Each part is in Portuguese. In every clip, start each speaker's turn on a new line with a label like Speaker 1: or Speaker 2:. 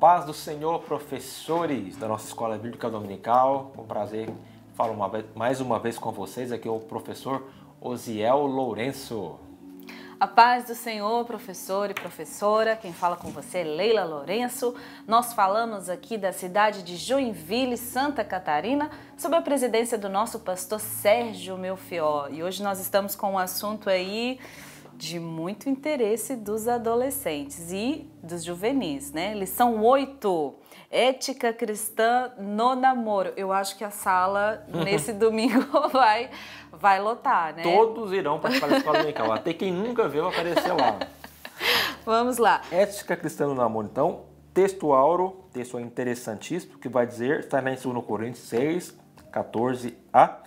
Speaker 1: paz do Senhor, professores da nossa Escola Bíblica Dominical. Um prazer falar uma vez, mais uma vez com vocês. Aqui é o professor Osiel Lourenço.
Speaker 2: A paz do Senhor, professor e professora. Quem fala com você é Leila Lourenço. Nós falamos aqui da cidade de Joinville, Santa Catarina, sob a presidência do nosso pastor Sérgio Melfió. E hoje nós estamos com um assunto aí de muito interesse dos adolescentes e dos juvenis, né? Lição 8, ética cristã no namoro. Eu acho que a sala nesse domingo vai, vai lotar, né? Todos
Speaker 1: irão participar da escola dominical, até quem nunca viu aparecer lá.
Speaker 2: Vamos lá.
Speaker 1: Ética cristã no namoro, então, texto auro, texto interessantíssimo, que vai dizer, está lá em 2 Coríntios 6, 14 a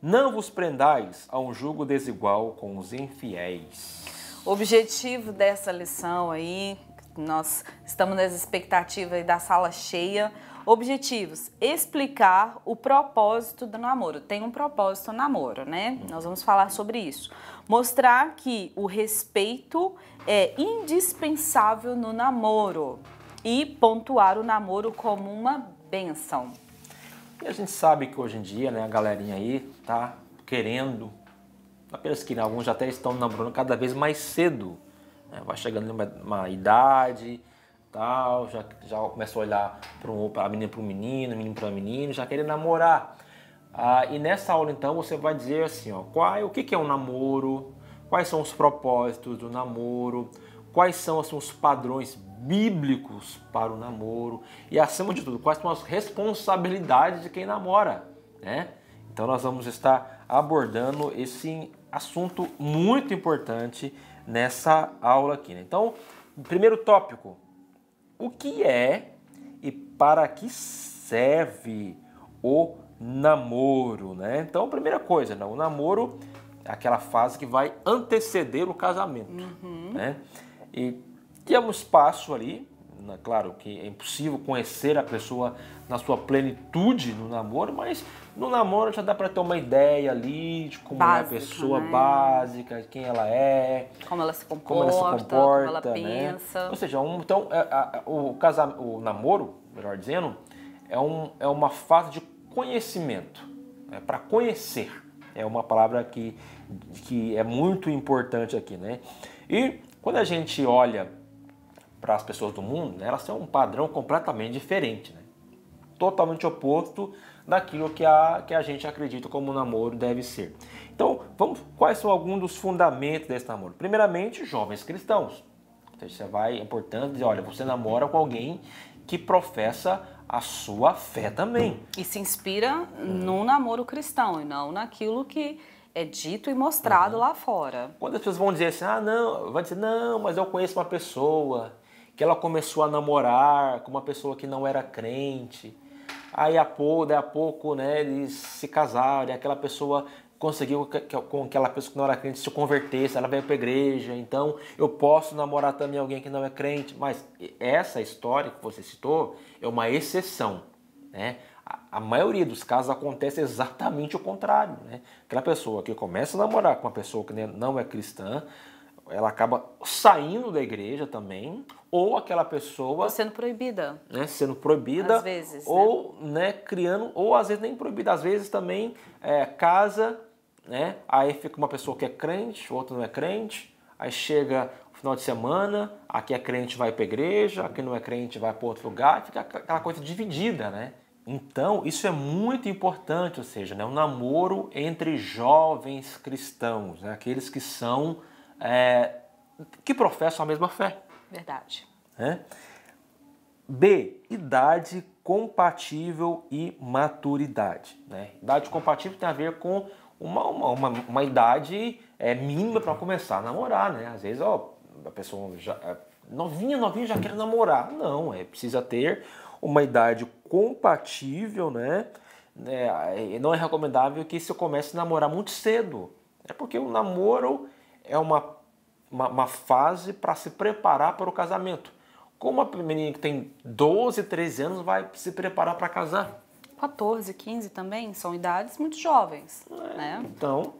Speaker 1: não vos prendais a um jugo desigual com os infiéis.
Speaker 2: O objetivo dessa lição aí, nós estamos nessa expectativa da sala cheia. Objetivos: explicar o propósito do namoro. Tem um propósito no namoro, né? Nós vamos falar sobre isso. Mostrar que o respeito é indispensável no namoro e pontuar o namoro como uma benção.
Speaker 1: E a gente sabe que hoje em dia, né, a galerinha aí tá querendo, apenas que né, alguns já até estão namorando cada vez mais cedo. Né? Vai chegando numa uma idade, tal, já, já começa a olhar para a menina para o menino, menino para o menino, já querer namorar. Ah, e nessa aula então você vai dizer assim, ó, qual, o que, que é um namoro, quais são os propósitos do namoro, quais são assim, os padrões bíblicos para o namoro e, acima de tudo, quais são as responsabilidades de quem namora, né? Então, nós vamos estar abordando esse assunto muito importante nessa aula aqui. Né? Então, primeiro tópico: o que é e para que serve o namoro, né? Então, primeira coisa, né? o namoro é aquela fase que vai anteceder o casamento, uhum. né? E ter um espaço ali, né, claro que é impossível conhecer a pessoa na sua plenitude no namoro, mas no namoro já dá para ter uma ideia ali de como básica, é a pessoa né? básica, quem ela é, como ela se comporta, como ela, se comporta, como ela né? pensa. Né? Ou seja, um, então é, a, o, casamento, o namoro, melhor dizendo, é, um, é uma fase de conhecimento, é né? para conhecer. É uma palavra que, que é muito importante aqui, né? E quando a gente olha para as pessoas do mundo, né, elas têm um padrão completamente diferente, né? totalmente oposto daquilo que a, que a gente acredita como o namoro deve ser. Então, vamos, quais são alguns dos fundamentos desse namoro? Primeiramente, jovens cristãos. Então, você vai, é importante dizer, olha, você namora com alguém que professa a sua fé também.
Speaker 2: E se inspira hum. no namoro cristão e não naquilo que é dito e mostrado uhum. lá fora.
Speaker 1: Quando as pessoas vão dizer assim, ah, não, vai dizer, não, mas eu conheço uma pessoa que ela começou a namorar com uma pessoa que não era crente. Aí a pouco, daí a pouco, né, eles se casaram, e aquela pessoa conseguiu que, com aquela pessoa que não era crente se convertesse, ela veio para a igreja. Então, eu posso namorar também alguém que não é crente, mas essa história que você citou é uma exceção, né? a maioria dos casos acontece exatamente o contrário. Né? Aquela pessoa que começa a namorar com uma pessoa que né, não é cristã, ela acaba saindo da igreja também, ou aquela pessoa ou sendo proibida, né, sendo proibida, às vezes, né? ou né? né? criando, ou às vezes nem proibida, às vezes também é, casa, né, aí fica uma pessoa que é crente, outra não é crente, aí chega o final de semana, aqui é crente vai para igreja, aqui não é crente vai para outro lugar, fica aquela coisa dividida, né? Então, isso é muito importante, ou seja, né, o namoro entre jovens cristãos, né, aqueles que são é, que professam a mesma fé. Verdade. É? B. Idade compatível e maturidade. Né? Idade compatível tem a ver com uma, uma, uma, uma idade é, mínima para começar a namorar. Né? Às vezes ó, a pessoa já, é, novinha, novinha já quer namorar. Não, é precisa ter uma idade compatível, né? É, é não é recomendável que se comece a namorar muito cedo. É porque o namoro é uma, uma, uma fase para se preparar para o casamento. Como a menina que tem 12, 13 anos vai se preparar para casar?
Speaker 2: 14, 15 também são idades muito jovens. É, né?
Speaker 1: Então,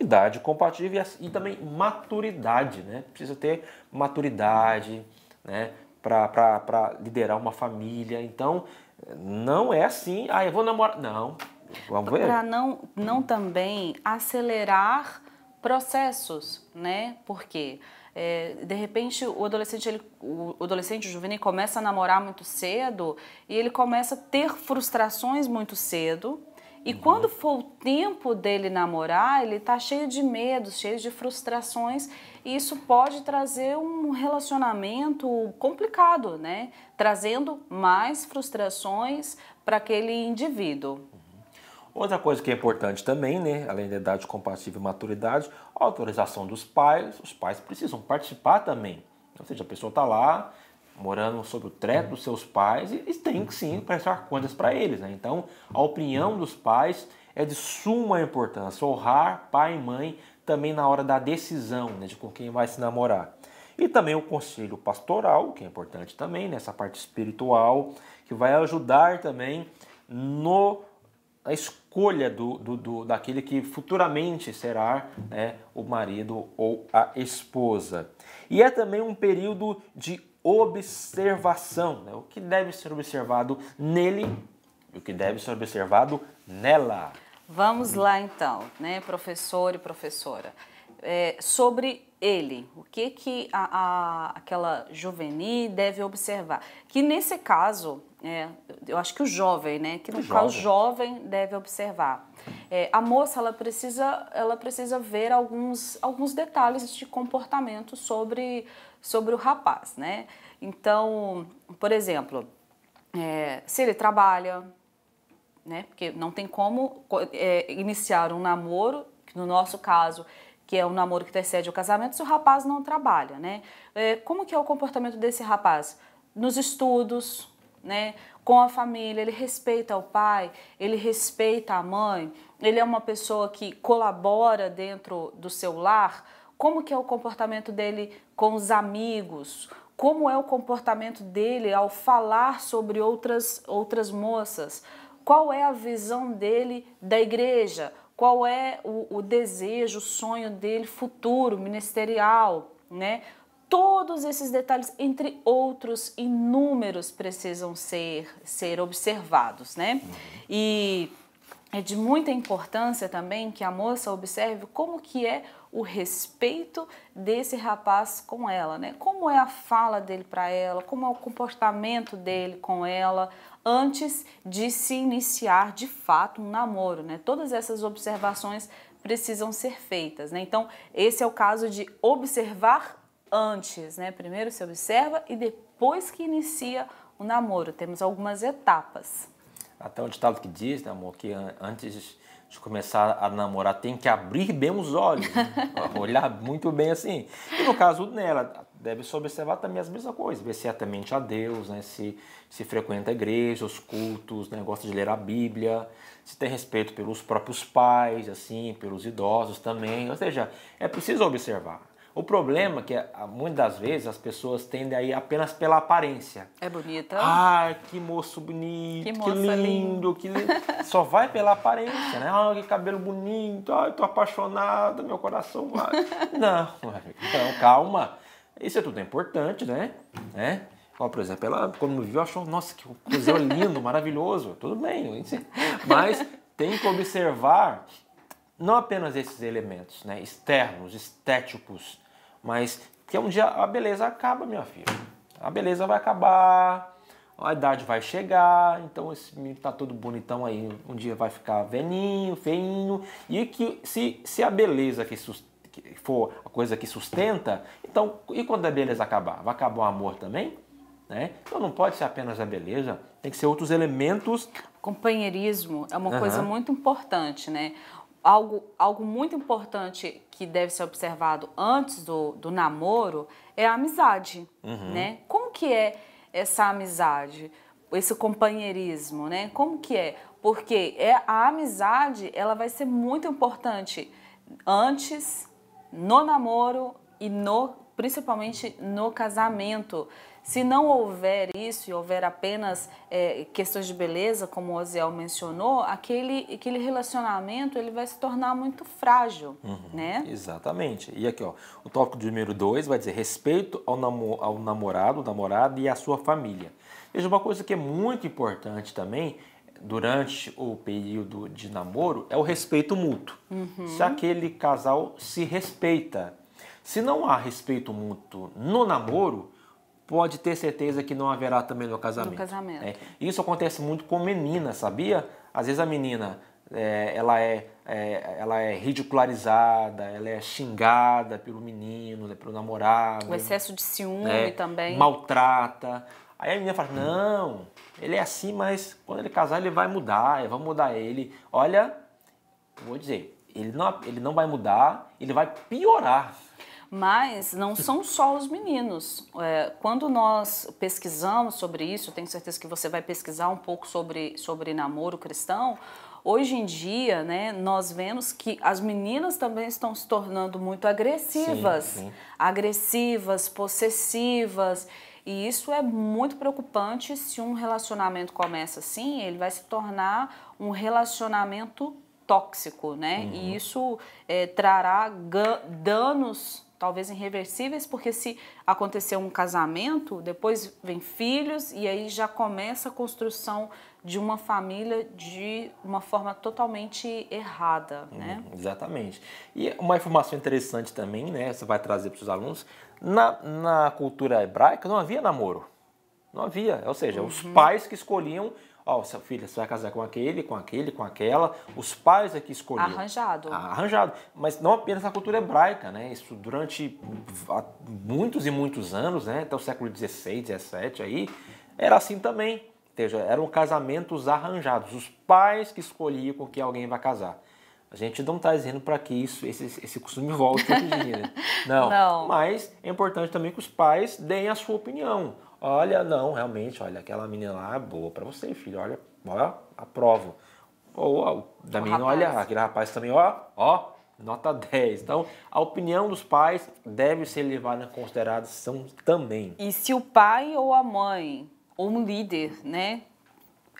Speaker 1: idade compatível e, e, também maturidade, né? Precisa ter maturidade, né? Para liderar uma família. Então, não é assim, ah, eu vou namorar. Não, vamos ver. Para
Speaker 2: não, não também acelerar processos, né? Porque é, de repente o adolescente, ele, o adolescente o juvenil começa a namorar muito cedo e ele começa a ter frustrações muito cedo. E uhum. quando for o tempo dele namorar, ele tá cheio de medos, cheio de frustrações, e isso pode trazer um relacionamento complicado, né? Trazendo mais frustrações para aquele indivíduo.
Speaker 1: Outra coisa que é importante também, né, além da idade compatível e maturidade, a autorização dos pais. Os pais precisam participar também. Ou seja, a pessoa está lá morando sob o teto dos seus pais e, e tem que sim prestar contas para eles. Né? Então, a opinião dos pais é de suma importância. Honrar pai e mãe também na hora da decisão né, de com quem vai se namorar. E também o conselho pastoral, que é importante também nessa né, parte espiritual, que vai ajudar também no a escolha do, do, do, daquele que futuramente será né, o marido ou a esposa. E é também um período de observação, né, o que deve ser observado nele e o que deve ser observado nela.
Speaker 2: Vamos lá então, né, professor e professora. É, sobre ele, o que que a, a, aquela juvenil deve observar? Que nesse caso é, eu acho que o jovem, né? Que no o qual o jovem deve observar. É, a moça, ela precisa, ela precisa ver alguns, alguns detalhes de comportamento sobre, sobre o rapaz, né? Então, por exemplo, é, se ele trabalha, né? Porque não tem como é, iniciar um namoro, que no nosso caso que é um namoro que precede o casamento, se o rapaz não trabalha, né? É, como que é o comportamento desse rapaz? Nos estudos, né? Com a família, ele respeita o pai, ele respeita a mãe, ele é uma pessoa que colabora dentro do seu lar. Como que é o comportamento dele com os amigos? Como é o comportamento dele ao falar sobre outras outras moças? Qual é a visão dele da igreja? Qual é o, o desejo, o sonho dele futuro, ministerial? Né? todos esses detalhes, entre outros inúmeros, precisam ser, ser observados, né? E é de muita importância também que a moça observe como que é o respeito desse rapaz com ela, né? Como é a fala dele para ela, como é o comportamento dele com ela antes de se iniciar de fato um namoro, né? Todas essas observações precisam ser feitas, né? Então, esse é o caso de observar antes, né? Primeiro se observa e depois que inicia o namoro. Temos algumas etapas.
Speaker 1: Até um ditado que diz, né, amor, que antes de começar a namorar tem que abrir bem os olhos, né? olhar muito bem assim. E no caso dela, deve se observar também as mesmas coisas, ver se é a Deus, né? se, se frequenta a igreja, os cultos, né? gosta de ler a Bíblia, se tem respeito pelos próprios pais, assim, pelos idosos também. Ou seja, é preciso observar. O problema é que muitas das vezes as pessoas tendem a ir apenas pela aparência.
Speaker 2: É bonita. Ah,
Speaker 1: que moço bonito, que, que lindo, que lindo. Só vai pela aparência, né? Ah, que cabelo bonito, ah, estou tô apaixonada, meu coração vai. não, então calma. Isso é tudo importante, né? né? Ó, por exemplo, ela, quando me viu, achou, nossa, que museu lindo, maravilhoso. Tudo bem, mas tem que observar não apenas esses elementos né, externos, estéticos, mas que um dia a beleza acaba, minha filha. A beleza vai acabar, a idade vai chegar, então esse menino tá todo bonitão aí, um dia vai ficar velhinho, feinho, e que se, se a beleza que, que for a coisa que sustenta, então e quando a beleza acabar? Vai acabar o amor também? Né? Então não pode ser apenas a beleza, tem que ser outros elementos.
Speaker 2: Companheirismo é uma uhum. coisa muito importante, né? algo, algo muito importante que deve ser observado antes do, do namoro é a amizade, uhum. né? Como que é essa amizade, esse companheirismo, né? Como que é? Porque é, a amizade, ela vai ser muito importante antes, no namoro e no principalmente no casamento. Se não houver isso e houver apenas é, questões de beleza, como o Oziel mencionou, aquele, aquele relacionamento ele vai se tornar muito frágil, uhum, né?
Speaker 1: Exatamente. E aqui, ó, o tópico número 2 vai dizer respeito ao, namo ao namorado, namorada e à sua família. Veja, uma coisa que é muito importante também durante o período de namoro é o respeito mútuo. Uhum. Se aquele casal se respeita. Se não há respeito mútuo no namoro, pode ter certeza que não haverá também no casamento. No casamento. É. Isso acontece muito com meninas, sabia? Às vezes a menina é, ela, é, é, ela é ridicularizada, ela é xingada pelo menino, né, pelo namorado. O excesso
Speaker 2: de ciúme né, também.
Speaker 1: Maltrata. Aí a menina fala: não, ele é assim, mas quando ele casar ele vai mudar, eu vou mudar ele. Olha, vou dizer, ele não, ele não vai mudar, ele vai piorar.
Speaker 2: Mas não são só os meninos. É, quando nós pesquisamos sobre isso, tenho certeza que você vai pesquisar um pouco sobre, sobre namoro cristão. Hoje em dia, né, nós vemos que as meninas também estão se tornando muito agressivas, sim, sim. agressivas, possessivas. E isso é muito preocupante se um relacionamento começa assim, ele vai se tornar um relacionamento tóxico, né? Uhum. E isso é, trará danos talvez irreversíveis, porque se aconteceu um casamento, depois vem filhos e aí já começa a construção de uma família de uma forma totalmente errada, hum, né?
Speaker 1: Exatamente. E uma informação interessante também, né, você vai trazer para os alunos, na, na cultura hebraica não havia namoro. Não havia, ou seja, uhum. os pais que escolhiam ó, oh, filho você vai casar com aquele, com aquele, com aquela. Os pais é que escolheram.
Speaker 2: Arranjado. Ah,
Speaker 1: arranjado. Mas não apenas na cultura hebraica, né? Isso durante muitos e muitos anos, né? Até o século XVI, XVII aí, era assim também. Ou eram casamentos arranjados. Os pais que escolhiam com que alguém vai casar. A gente não está dizendo para que isso, esse, esse costume volte hoje em dia, né? Não. não. Mas é importante também que os pais deem a sua opinião Olha, não, realmente, olha, aquela menina lá é boa para você, filho. Olha, ó, aprovo. Ou ó, da o menina, rapaz. olha, aquele rapaz também, ó, ó, nota 10. Então, a opinião dos pais deve ser levada em consideração também.
Speaker 2: E se o pai ou a mãe, ou um líder, né,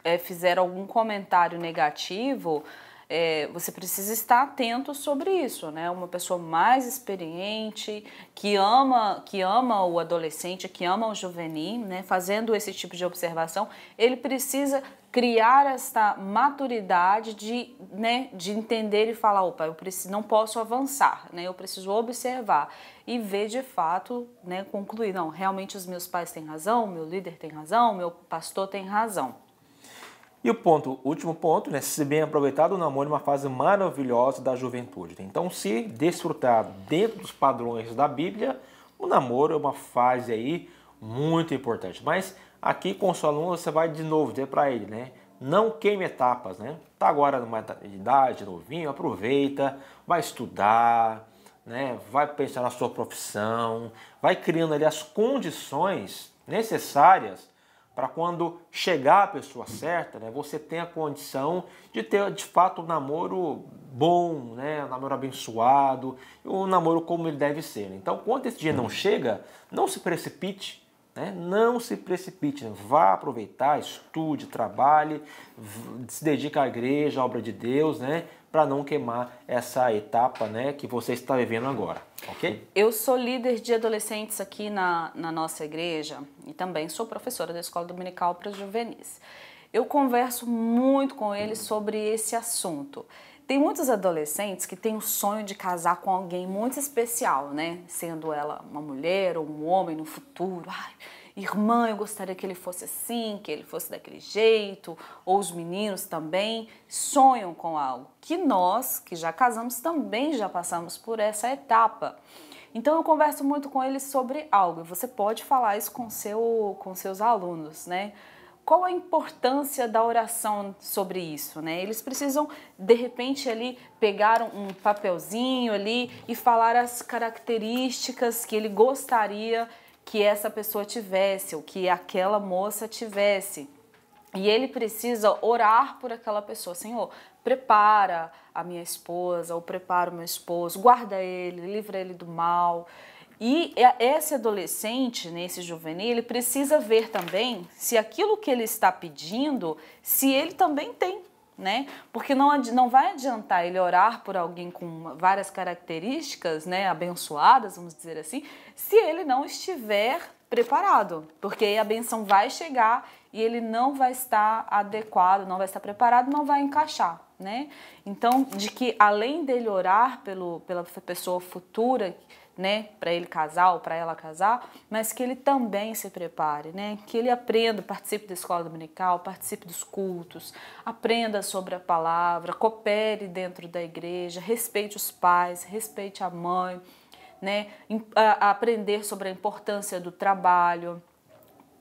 Speaker 2: é, fizer algum comentário negativo, é, você precisa estar atento sobre isso, né? Uma pessoa mais experiente, que ama, que ama o adolescente, que ama o juvenil, né? Fazendo esse tipo de observação, ele precisa criar esta maturidade de, né, de entender e falar, opa, eu preciso, não posso avançar, né? Eu preciso observar e ver de fato, né, concluir, não, realmente os meus pais têm razão, meu líder tem razão, meu pastor tem razão.
Speaker 1: E o ponto, último ponto, né, se bem aproveitado o namoro é uma fase maravilhosa da juventude. Né? Então, se desfrutado dentro dos padrões da Bíblia, o namoro é uma fase aí muito importante. Mas aqui com o seu aluno você vai de novo dizer para ele, né? Não queime etapas, né? Tá agora numa idade novinho, aproveita, vai estudar, né? Vai pensar na sua profissão, vai criando ali as condições necessárias para quando chegar a pessoa certa, né, você tem a condição de ter de fato um namoro bom, né, um namoro abençoado, um namoro como ele deve ser. Né. Então, quando esse dia não chega, não se precipite, né, não se precipite, né? vá aproveitar, estude, trabalhe, se dedique à igreja, à obra de Deus, né? para não queimar essa etapa né, que você está vivendo agora, ok?
Speaker 2: Eu sou líder de adolescentes aqui na, na nossa igreja e também sou professora da Escola Dominical para os Juvenis. Eu converso muito com eles sobre esse assunto. Tem muitos adolescentes que têm o sonho de casar com alguém muito especial, né? Sendo ela uma mulher ou um homem no futuro. Ai, irmã, eu gostaria que ele fosse assim, que ele fosse daquele jeito, ou os meninos também sonham com algo que nós, que já casamos, também já passamos por essa etapa. Então eu converso muito com eles sobre algo. Você pode falar isso com seu, com seus alunos, né? Qual a importância da oração sobre isso, né? Eles precisam de repente ali pegar um papelzinho ali e falar as características que ele gostaria que essa pessoa tivesse ou que aquela moça tivesse. E ele precisa orar por aquela pessoa. Senhor, prepara a minha esposa, ou prepara o meu esposo, guarda ele, livra ele do mal. E é, esse adolescente, nesse né, juvenil, ele precisa ver também se aquilo que ele está pedindo, se ele também tem né? Porque não, não vai adiantar ele orar por alguém com várias características, né, abençoadas, vamos dizer assim, se ele não estiver preparado, porque aí a benção vai chegar e ele não vai estar adequado, não vai estar preparado, não vai encaixar, né? Então, de que além dele orar pelo, pela pessoa futura né, para ele casar ou para ela casar, mas que ele também se prepare, né, que ele aprenda, participe da escola dominical, participe dos cultos, aprenda sobre a palavra, coopere dentro da igreja, respeite os pais, respeite a mãe, né, a aprender sobre a importância do trabalho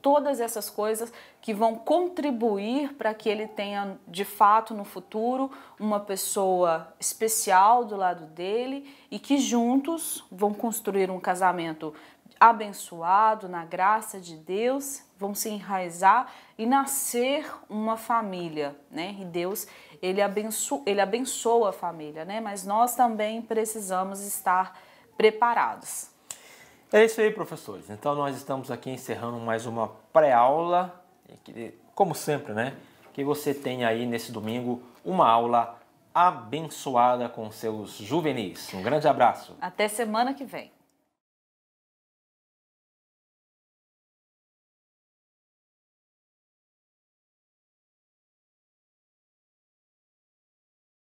Speaker 2: todas essas coisas que vão contribuir para que ele tenha, de fato, no futuro, uma pessoa especial do lado dele e que juntos vão construir um casamento abençoado na graça de Deus, vão se enraizar e nascer uma família, né? E Deus, ele abençoa, ele abençoa a família, né? Mas nós também precisamos estar preparados.
Speaker 1: É isso aí, professores. Então nós estamos aqui encerrando mais uma pré-aula, como sempre, né? Que você tenha aí nesse domingo uma aula abençoada com seus juvenis. Um grande abraço.
Speaker 2: Até semana que vem.